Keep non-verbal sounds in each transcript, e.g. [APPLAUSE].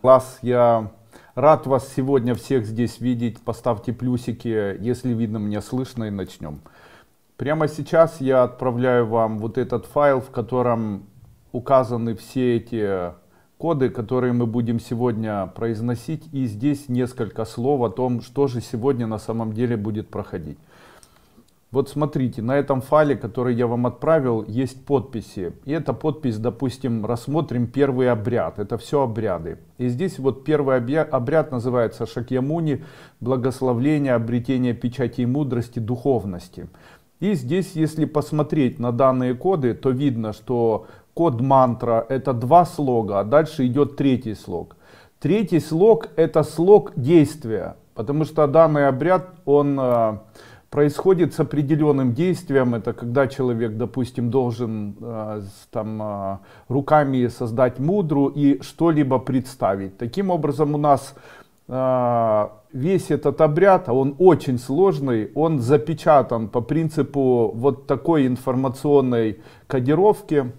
Класс, я рад вас сегодня всех здесь видеть. Поставьте плюсики, если видно, мне слышно, и начнем. Прямо сейчас я отправляю вам вот этот файл, в котором указаны все эти коды, которые мы будем сегодня произносить. И здесь несколько слов о том, что же сегодня на самом деле будет проходить. Вот смотрите, на этом файле, который я вам отправил, есть подписи. И эта подпись, допустим, рассмотрим первый обряд. Это все обряды. И здесь вот первый обряд называется Шакьямуни, благословление, обретение печати и мудрости, духовности. И здесь, если посмотреть на данные коды, то видно, что код мантра это два слога, а дальше идет третий слог. Третий слог это слог действия, потому что данный обряд, он э, происходит с определенным действием. Это когда человек, допустим, должен э, там, э, руками создать мудру и что-либо представить. Таким образом, у нас э, весь этот обряд, а он очень сложный, он запечатан по принципу вот такой информационной кодировки.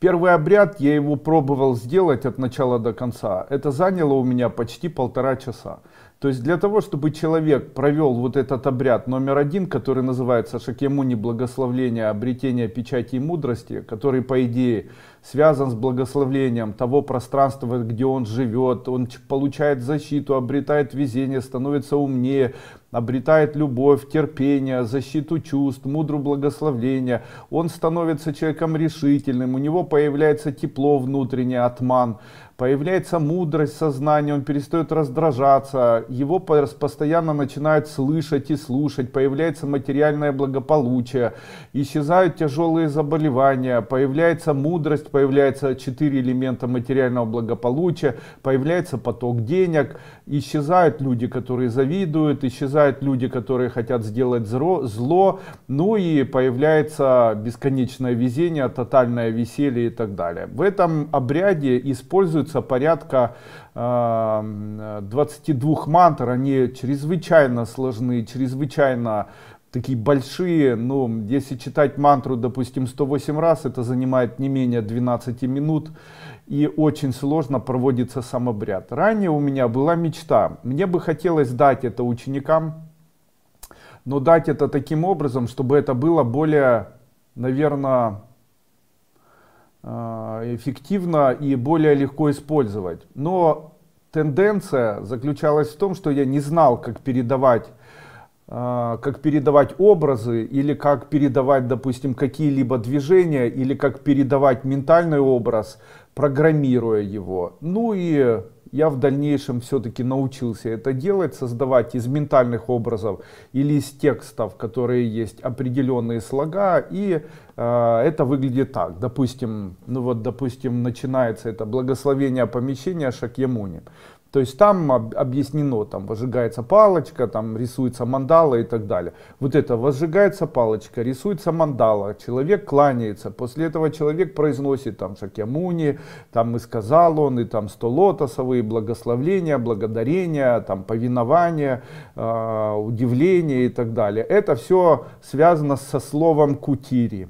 Первый обряд я его пробовал сделать от начала до конца. Это заняло у меня почти полтора часа. То есть для того, чтобы человек провел вот этот обряд номер один, который называется Шакьямуни благословление, обретения печати и мудрости, который по идее связан с благословлением того пространства, где он живет, он получает защиту, обретает везение, становится умнее, обретает любовь, терпение, защиту чувств, мудру благословления. Он становится человеком решительным, у него появляется тепло внутреннее, атман появляется мудрость сознания, он перестает раздражаться, его постоянно начинают слышать и слушать, появляется материальное благополучие, исчезают тяжелые заболевания, появляется мудрость, появляется четыре элемента материального благополучия, появляется поток денег, исчезают люди, которые завидуют, исчезают люди, которые хотят сделать зло, зло, ну и появляется бесконечное везение, тотальное веселье и так далее. В этом обряде используется порядка 22 эм, мантр, они чрезвычайно сложны, чрезвычайно такие большие, ну, если читать мантру, допустим, 108 раз, это занимает не менее 12 минут, и очень сложно проводится сам обряд. Ранее у меня была мечта, мне бы хотелось дать это ученикам, но дать это таким образом, чтобы это было более, наверное, э, эффективно и более легко использовать. Но тенденция заключалась в том, что я не знал, как передавать э, как передавать образы или как передавать, допустим, какие-либо движения или как передавать ментальный образ программируя его. Ну и я в дальнейшем все-таки научился это делать, создавать из ментальных образов или из текстов, которые есть определенные слога, и э, это выглядит так. Допустим, ну вот, допустим, начинается это благословение помещения Шакьямуни. То есть там объяснено, там возжигается палочка, там рисуется мандала и так далее. Вот это возжигается палочка, рисуется мандала, человек кланяется, после этого человек произносит там шакьямуни, там и сказал он, и там сто лотосовые благословления, благодарения, там повинование, а, удивление и так далее. Это все связано со словом кутири.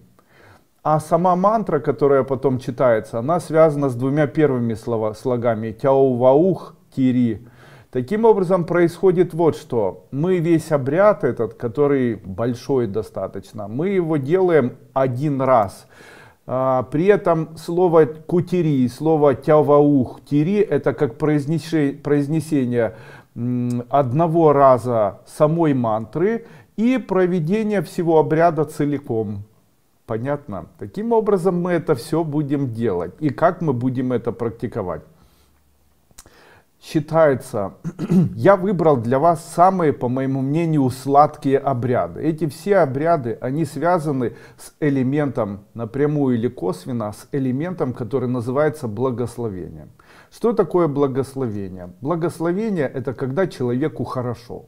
А сама мантра, которая потом читается, она связана с двумя первыми слова, слогами «тяуваух» кири. Таким образом происходит вот что. Мы весь обряд этот, который большой достаточно, мы его делаем один раз. А, при этом слово кутери, слово тяваух, тири это как произнесение одного раза самой мантры и проведение всего обряда целиком. Понятно? Таким образом мы это все будем делать. И как мы будем это практиковать? считается, [CLEARS THROAT] я выбрал для вас самые, по моему мнению, сладкие обряды. Эти все обряды, они связаны с элементом, напрямую или косвенно, с элементом, который называется благословением. Что такое благословение? Благословение – это когда человеку хорошо.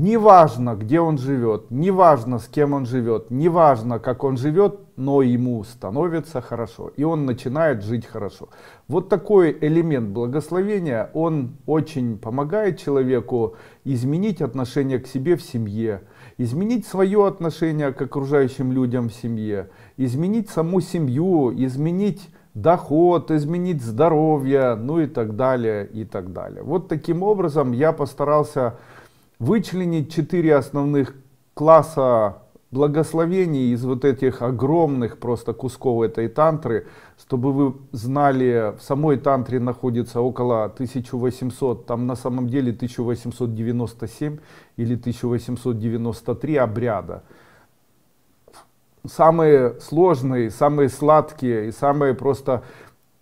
Неважно, где он живет, неважно, с кем он живет, неважно, как он живет, но ему становится хорошо, и он начинает жить хорошо. Вот такой элемент благословения, он очень помогает человеку изменить отношение к себе в семье, изменить свое отношение к окружающим людям в семье, изменить саму семью, изменить доход, изменить здоровье, ну и так далее, и так далее. Вот таким образом я постарался вычленить четыре основных класса благословений из вот этих огромных просто кусков этой тантры, чтобы вы знали, в самой тантре находится около 1800, там на самом деле 1897 или 1893 обряда. Самые сложные, самые сладкие и самые просто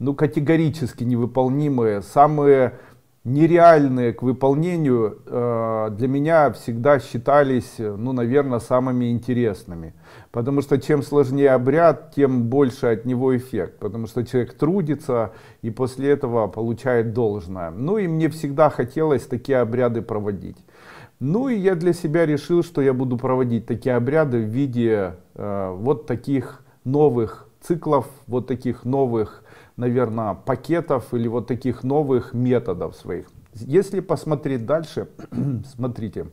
ну, категорически невыполнимые, самые нереальные к выполнению э, для меня всегда считались, ну, наверное, самыми интересными. Потому что чем сложнее обряд, тем больше от него эффект. Потому что человек трудится и после этого получает должное. Ну и мне всегда хотелось такие обряды проводить. Ну и я для себя решил, что я буду проводить такие обряды в виде э, вот таких новых циклов, вот таких новых наверное, пакетов или вот таких новых методов своих. Если посмотреть дальше, [CLEARS THROAT] смотрите,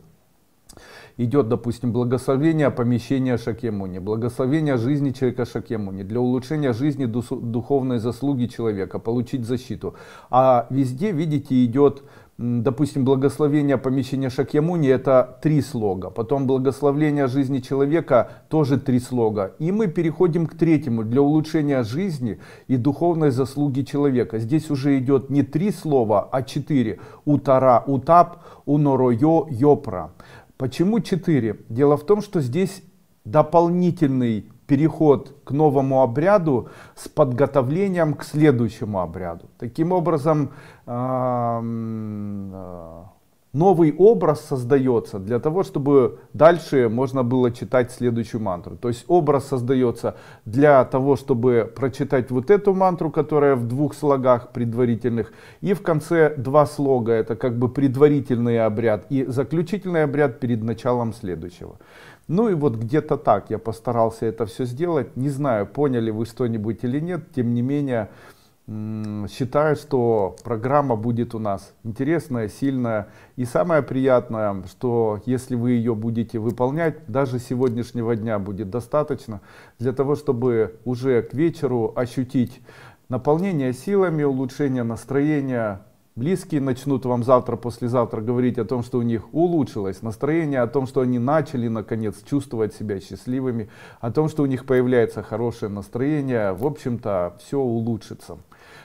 идет, допустим, благословение помещения Шакемуни, благословение жизни человека Шакемуни, для улучшения жизни духовной заслуги человека, получить защиту. А везде, видите, идет допустим, благословение помещения Шакьямуни – это три слога, потом благословление жизни человека – тоже три слога. И мы переходим к третьему, для улучшения жизни и духовной заслуги человека. Здесь уже идет не три слова, а четыре – утара, утап, уноройо, йопра. Почему четыре? Дело в том, что здесь дополнительный переход к новому обряду с подготовлением к следующему обряду. Таким образом, э, новый образ создается для того, чтобы дальше можно было читать следующую мантру. То есть образ создается для того, чтобы прочитать вот эту мантру, которая в двух слогах предварительных, и в конце два слога, это как бы предварительный обряд и заключительный обряд перед началом следующего. Ну и вот где-то так я постарался это все сделать. Не знаю, поняли вы что-нибудь или нет, тем не менее, считаю, что программа будет у нас интересная, сильная. И самое приятное, что если вы ее будете выполнять, даже сегодняшнего дня будет достаточно для того, чтобы уже к вечеру ощутить наполнение силами, улучшение настроения, близкие начнут вам завтра, послезавтра говорить о том, что у них улучшилось настроение, о том, что они начали наконец чувствовать себя счастливыми, о том, что у них появляется хорошее настроение, в общем-то, все улучшится.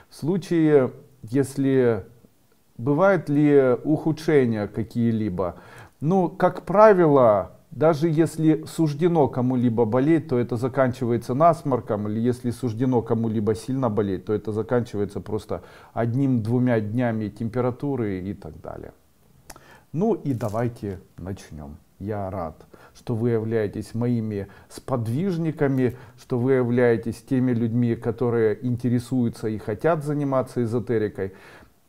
В случае, если бывают ли ухудшения какие-либо, ну, как правило, даже если суждено кому-либо болеть, то это заканчивается насморком, или если суждено кому-либо сильно болеть, то это заканчивается просто одним-двумя днями температуры и так далее. Ну и давайте начнем. Я рад, что вы являетесь моими сподвижниками, что вы являетесь теми людьми, которые интересуются и хотят заниматься эзотерикой.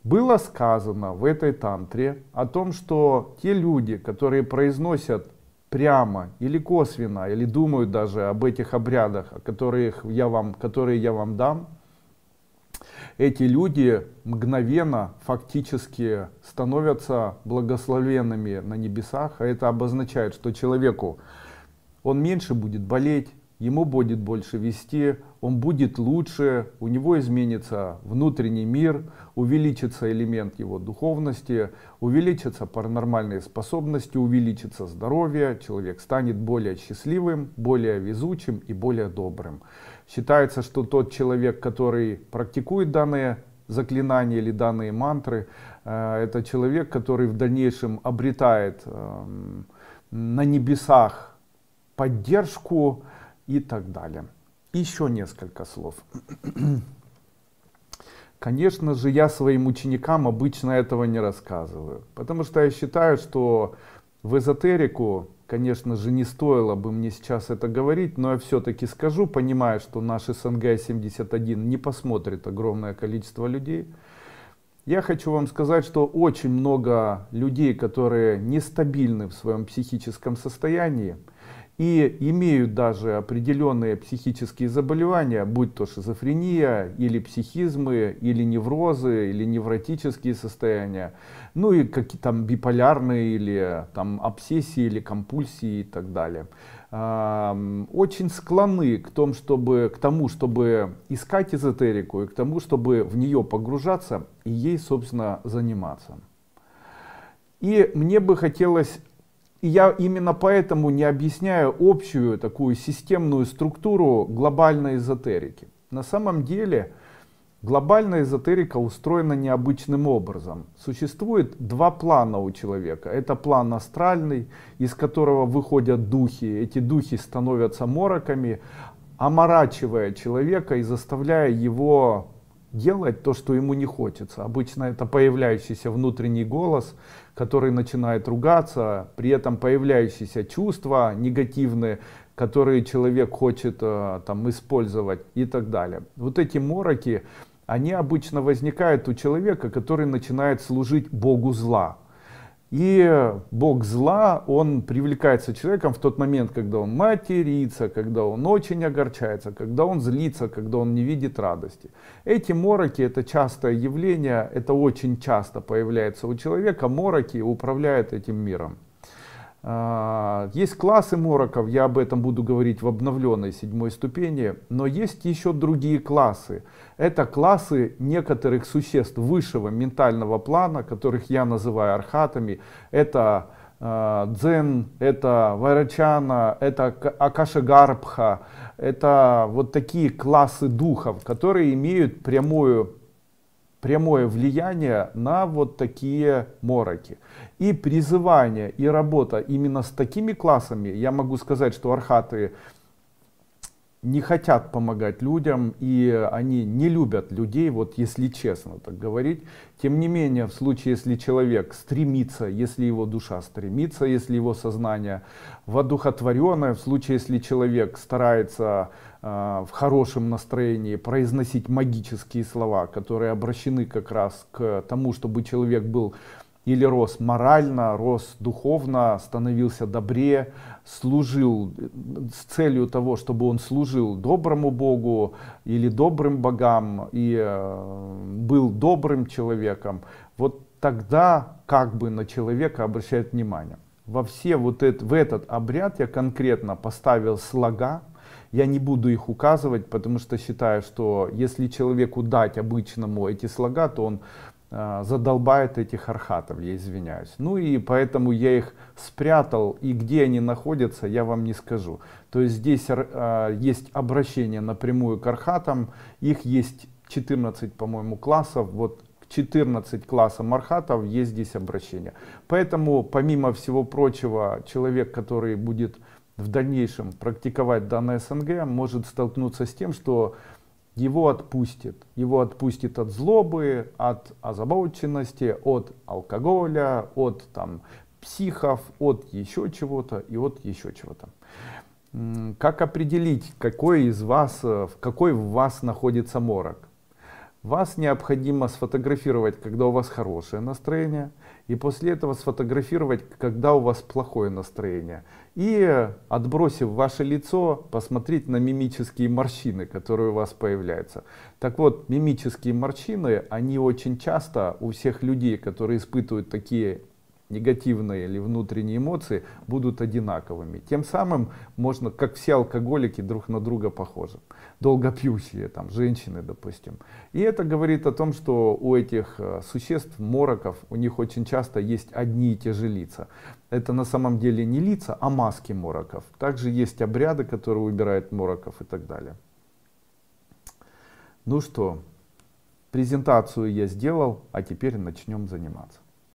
Было сказано в этой тантре о том, что те люди, которые произносят прямо или косвенно, или думают даже об этих обрядах, которые я вам, которые я вам дам, эти люди мгновенно фактически становятся благословенными на небесах, а это обозначает, что человеку он меньше будет болеть, ему будет больше вести, он будет лучше, у него изменится внутренний мир, увеличится элемент его духовности, увеличатся паранормальные способности, увеличится здоровье, человек станет более счастливым, более везучим и более добрым. Считается, что тот человек, который практикует данные заклинания или данные мантры, э, это человек, который в дальнейшем обретает эм, на небесах поддержку, и так далее. Еще несколько слов. [CLEARS THROAT] Конечно же, я своим ученикам обычно этого не рассказываю, потому что я считаю, что в эзотерику, конечно же, не стоило бы мне сейчас это говорить, но я все-таки скажу, понимая, что наш СНГ-71 не посмотрит огромное количество людей. Я хочу вам сказать, что очень много людей, которые нестабильны в своем психическом состоянии, и имеют даже определенные психические заболевания, будь то шизофрения, или психизмы, или неврозы, или невротические состояния, ну и какие там биполярные, или там обсессии, или компульсии и так далее. Очень склонны к, тому, чтобы, к тому, чтобы искать эзотерику и к тому, чтобы в нее погружаться и ей, собственно, заниматься. И мне бы хотелось я именно поэтому не объясняю общую такую системную структуру глобальной эзотерики. На самом деле глобальная эзотерика устроена необычным образом. Существует два плана у человека. Это план астральный, из которого выходят духи. Эти духи становятся мороками, оморачивая человека и заставляя его делать то, что ему не хочется. Обычно это появляющийся внутренний голос, который начинает ругаться, при этом появляющиеся чувства негативные, которые человек хочет э, там использовать и так далее. Вот эти мороки, они обычно возникают у человека, который начинает служить Богу зла. И бог зла, он привлекается человеком в тот момент, когда он матерится, когда он очень огорчается, когда он злится, когда он не видит радости. Эти мороки, это частое явление, это очень часто появляется у человека. Мороки управляют этим миром. А, есть классы мороков, я об этом буду говорить в обновленной седьмой ступени, но есть еще другие классы. Это классы некоторых существ высшего ментального плана, которых я называю архатами. Это а, дзен, это вайрачана, это акашагарбха, это вот такие классы духов, которые имеют прямую прямое влияние на вот такие мороки. И призывание, и работа именно с такими классами, я могу сказать, что архаты не хотят помогать людям, и они не любят людей, вот если честно так говорить. Тем не менее, в случае, если человек стремится, если его душа стремится, если его сознание воодухотворенное, в случае, если человек старается э, в хорошем настроении произносить магические слова, которые обращены как раз к тому, чтобы человек был или рос морально, рос духовно, становился добре служил э, с целью того, чтобы он служил доброму Богу или добрым богам и э, был добрым человеком, вот тогда как бы на человека обращает внимание. Во все вот это, в этот обряд я конкретно поставил слога, я не буду их указывать, потому что считаю, что если человеку дать обычному эти слога, то он Э, задолбает этих архатов, я извиняюсь. Ну и поэтому я их спрятал, и где они находятся, я вам не скажу. То есть здесь э, есть обращение напрямую к архатам, их есть 14, по-моему, классов, вот 14 классов архатов есть здесь обращение. Поэтому, помимо всего прочего, человек, который будет в дальнейшем практиковать данное СНГ, может столкнуться с тем, что его отпустит. Его отпустит от злобы, от озабоченности, от алкоголя, от там, психов, от еще чего-то и от еще чего-то. Как определить, какой из вас, э, в какой в вас находится морок? Вас необходимо сфотографировать, когда у вас хорошее настроение – и после этого сфотографировать, когда у вас плохое настроение. И, отбросив ваше лицо, посмотреть на мимические морщины, которые у вас появляются. Так вот, мимические морщины, они очень часто у всех людей, которые испытывают такие негативные или внутренние эмоции будут одинаковыми. Тем самым можно, как все алкоголики, друг на друга похожи. Долгопьющие, там, женщины, допустим. И это говорит о том, что у этих э, существ, мороков, у них очень часто есть одни и те же лица. Это на самом деле не лица, а маски мороков. Также есть обряды, которые убирают мороков и так далее. Ну что, презентацию я сделал, а теперь начнем заниматься.